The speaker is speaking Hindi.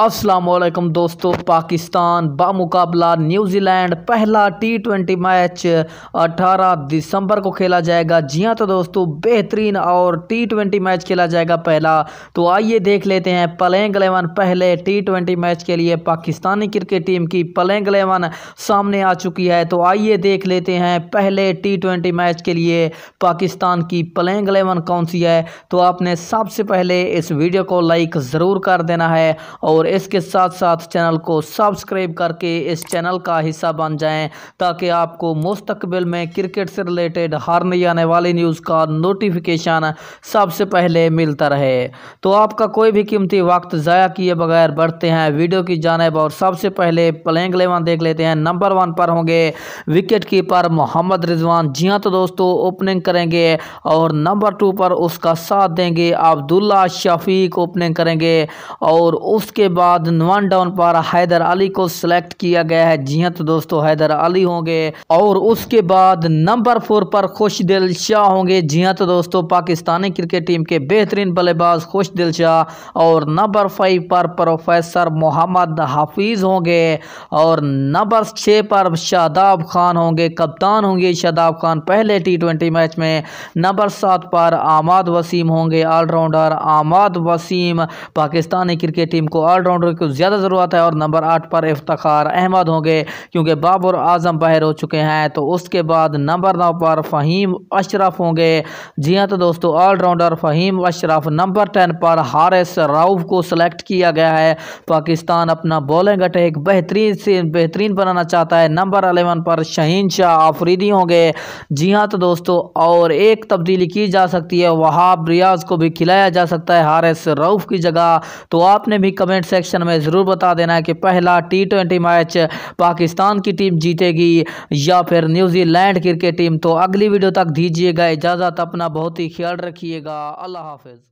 असलकम दोस्तों पाकिस्तान बामुकाबला न्यूजीलैंड पहला टी ट्वेंटी मैच 18 दिसंबर को खेला जाएगा जी हाँ तो दोस्तों बेहतरीन और टी ट्वेंटी मैच खेला जाएगा पहला तो आइए देख लेते हैं पलेंग एलेवन पहले टी ट्वेंटी मैच के लिए पाकिस्तानी क्रिकेट टीम की पलेंग एलेवन सामने आ चुकी है तो आइए देख लेते हैं पहले टी ट्वेंटी मैच के लिए पाकिस्तान की पलेंग एलेवन कौन सी है तो आपने सबसे पहले इस वीडियो को लाइक ज़रूर कर देना है और इसके साथ साथ चैनल को सब्सक्राइब करके इस चैनल का हिस्सा बन जाएं ताकि आपको मुस्तबिल में क्रिकेट से रिलेटेड हर नहीं आने वाली न्यूज़ का नोटिफिकेशन सबसे पहले मिलता रहे तो आपका कोई भी कीमती वक्त ज़ाया किए बगैर बढ़ते हैं वीडियो की जानब और सबसे पहले प्लेंग लेवन देख लेते हैं नंबर वन पर होंगे विकेट कीपर मोहम्मद रिजवान जी हाँ तो दोस्तों ओपनिंग करेंगे और नंबर टू पर उसका साथ देंगे अब्दुल्ला शफीक ओपनिंग करेंगे और उसके बाद वन डाउन पर हैदर अली को सिलेक्ट किया गया है जी हाँ तो दोस्तों हैदर अली होंगे और उसके बाद नंबर फोर पर खुश दिल शाह होंगे जी हाँ तो दोस्तों पाकिस्तानी क्रिकेट टीम के बेहतरीन बल्लेबाज खुश दिल शाह और नंबर फाइव पर प्रोफेसर मोहम्मद हाफिज़ होंगे और नंबर छः पर शादाब खान होंगे कप्तान होंगे शादाब खान पहले टी ट्वेंटी मैच में नंबर सात पर आमाद वसीम होंगे ऑलराउंडर आमाद वसीम पाकिस्तानी क्रिकेट टीम को ऑलराउंड ऑलराउंडर को ज़्यादा ज़रूरत है और नंबर आठ पर इफ्तार अहमद होंगे क्योंकि बाबर आजम बाहर हो चुके हैं तो उसके बाद नंबर नौ पर फ़हीम अशरफ होंगे जी हाँ तो दोस्तों allrounder Faheem Ashraf number ten पर हारिस राउफ को सेलेक्ट किया गया है पाकिस्तान अपना बॉलिंग अटैक बेहतरीन से बेहतरीन बनाना चाहता है नंबर अलेवन पर शहीन शाह आफरीदी होंगे जी हाँ तो दोस्तों और एक तब्दीली की जा सकती है वहाब रियाज को भी खिलाया जा सकता है हारिस रऊफ़ की जगह तो आपने भी कमेंट्स सेक्शन में ज़रूर बता देना है कि पहला टी ट्वेंटी मैच पाकिस्तान की टीम जीतेगी या फिर न्यूजीलैंड क्रिकेट टीम तो अगली वीडियो तक दीजिएगा इजाज़त अपना बहुत ही ख्याल रखिएगा अल्लाह हाफिज़